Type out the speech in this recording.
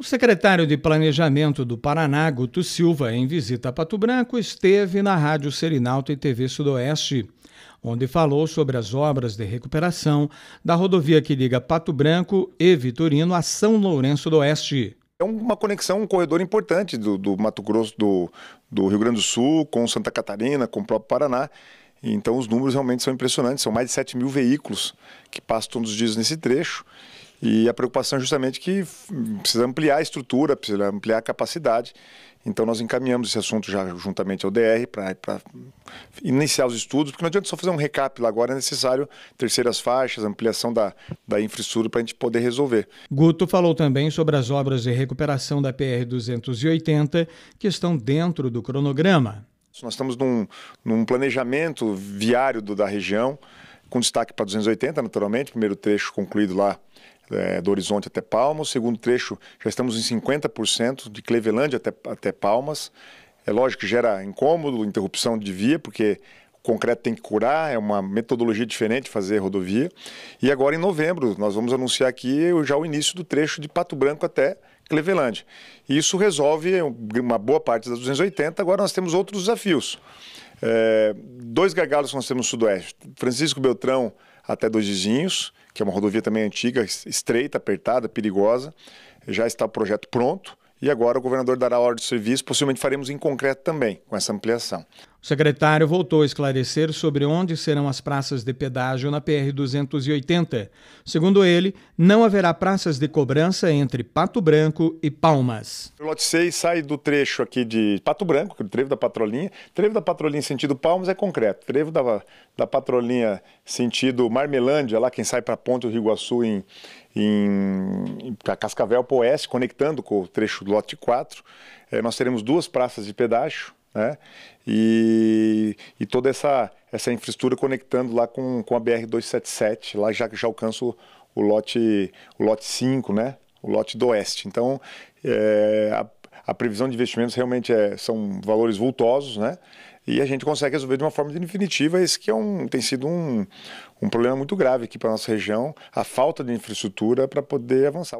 O secretário de Planejamento do Paraná, Guto Silva, em visita a Pato Branco, esteve na Rádio Serinalto e TV Sudoeste, onde falou sobre as obras de recuperação da rodovia que liga Pato Branco e Vitorino a São Lourenço do Oeste. É uma conexão, um corredor importante do, do Mato Grosso, do, do Rio Grande do Sul, com Santa Catarina, com o próprio Paraná. Então os números realmente são impressionantes, são mais de 7 mil veículos que passam todos os dias nesse trecho. E a preocupação é justamente que hum, precisa ampliar a estrutura, precisa ampliar a capacidade. Então nós encaminhamos esse assunto já juntamente ao DR para iniciar os estudos, porque não adianta só fazer um recap lá agora, é necessário terceiras faixas, ampliação da, da infraestrutura para a gente poder resolver. Guto falou também sobre as obras de recuperação da PR-280 que estão dentro do cronograma. Nós estamos num, num planejamento viário do, da região, com destaque para 280, naturalmente, primeiro trecho concluído lá é, do Horizonte até Palmas. Segundo trecho, já estamos em 50% de Cleveland até, até Palmas. É lógico que gera incômodo, interrupção de via, porque o concreto tem que curar, é uma metodologia diferente fazer rodovia. E agora em novembro nós vamos anunciar aqui já o início do trecho de Pato Branco até Cleveland. E isso resolve uma boa parte das 280. Agora nós temos outros desafios. É, dois gargalos que nós temos no Sudoeste. Francisco Beltrão até Dois Vizinhos, que é uma rodovia também antiga, estreita, apertada, perigosa. Já está o projeto pronto. E agora o governador dará a ordem de serviço, possivelmente faremos em concreto também, com essa ampliação. O secretário voltou a esclarecer sobre onde serão as praças de pedágio na PR-280. Segundo ele, não haverá praças de cobrança entre Pato Branco e Palmas. O lote 6 sai do trecho aqui de Pato Branco, que é o trevo da Patrolinha. Trevo da Patrolinha sentido Palmas é concreto. Trevo da, da Patrolinha sentido Marmelândia, lá quem sai para Ponte do Rio Iguaçu em, em Cascavel para Oeste, conectando com o trecho do lote 4. É, nós teremos duas praças de pedágio né? E, e toda essa, essa infraestrutura conectando lá com, com a BR-277, lá já, já alcanço o lote, o lote 5, né? O lote do oeste. Então, é, a, a previsão de investimentos realmente é, são valores vultosos, né? E a gente consegue resolver de uma forma definitiva. Esse que é um, tem sido um, um problema muito grave aqui para a nossa região, a falta de infraestrutura para poder avançar.